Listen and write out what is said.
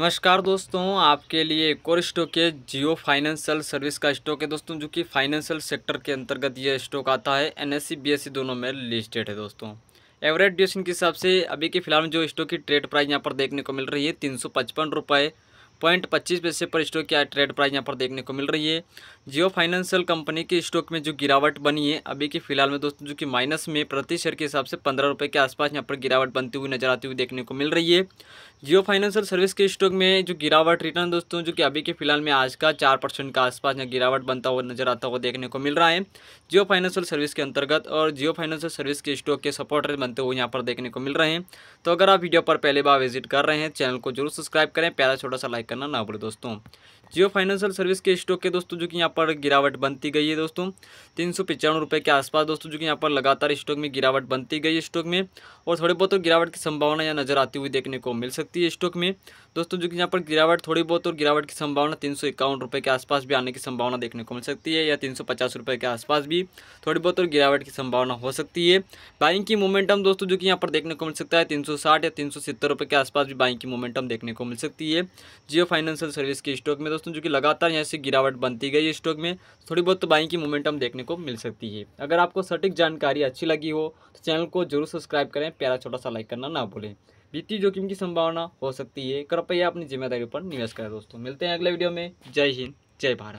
नमस्कार दोस्तों आपके लिए एक और स्टॉक है जियो फाइनेंशियल सर्विस का स्टॉक है दोस्तों जो कि फाइनेंशियल सेक्टर के अंतर्गत यह स्टॉक आता है एस सी e, e दोनों में लिस्टेड है दोस्तों एवरेज ड्यूशन के हिसाब से अभी के फिलहाल में जो स्टॉक की ट्रेड प्राइस यहाँ पर देखने को मिल रही है तीन सौ पचपन रुपये पॉइंट पच्चीस पैसे पर स्टॉक की ट्रेड प्राइस यहाँ पर देखने को मिल रही है जियो फाइनेंशियल कंपनी के स्टॉक में जो गिरावट बनी है अभी के फिलहाल में दोस्तों जो कि माइनस में प्रति शेयर के हिसाब से पंद्रह रुपये के आसपास यहाँ पर गिरावट बनती हुई नजर आती हुई देखने को मिल रही है जियो फाइनेंशियल सर्विस के स्टॉक में जो गिरावट रिटर्न दोस्तों जो कि अभी के फिलहाल में आज का चार परसेंट का आसपास यहाँ गिरावट बनता हुआ नजर आता हुआ देखने को मिल रहा है जियो फाइनेंशियल सर्विस के अंतर्गत और जियो फाइनेंशियल सर्विस के स्टॉक के सपोर्टर बनते हुए यहाँ पर देखने को मिल रहे हैं तो अगर आप वीडियो पर पहले बार विजिट कर रहे हैं चैनल को जरूर सब्सक्राइब करें प्यारा छोटा सा लाइक करना ना भूलें दोस्तों जियो फाइनेंशियल सर्विस के स्टॉक के दोस्तों जो कि यहाँ पर पर गिरावट बनती गई है दोस्तों तीन सौ पचानवे रुपये के आसपास दोस्तों जो कि यहाँ पर लगातार स्टॉक में गिरावट बनती गई है स्टॉक में और थोड़ी बहुत तो गिरावट की संभावना यहाँ नजर आती हुई देखने को मिल सकती है स्टॉक में दोस्तों जो कि यहाँ पर गिरावट थोड़ी बहुत और गिरावट की संभावना तीन सौ इक्यावन रुपये के आसपास भी आने की संभावना देखने को मिल सकती है या तीन सौ पचास रुपये के आसपास भी थोड़ी बहुत और गिरावट की संभावना हो सकती है बाइंग की मोमेंटम दोस्तों जो कि यहाँ पर देखने को मिल सकता है तीन सौ साठ या तीन सौ सत्तर रुपये के आसपास भी बाइंग की मोमेंटम देखने को मिल सकती है जियो फाइनेंशियल सर्विस के स्टॉक में दोस्तों जो कि लगातार यहाँ से गिरावट बनती गई है स्टॉक में थोड़ी बहुत तो बाइंग की मोमेंटम देखने को मिल सकती है अगर आपको सटीक जानकारी अच्छी लगी हो तो चैनल को जरूर सब्सक्राइब करें प्यारा छोटा सा लाइक करना ना भूलें वित्तीय जोखिम की संभावना हो सकती है कृपया अपनी जिम्मेदारी पर निवेश करें दोस्तों मिलते हैं अगले वीडियो में जय हिंद जय भारत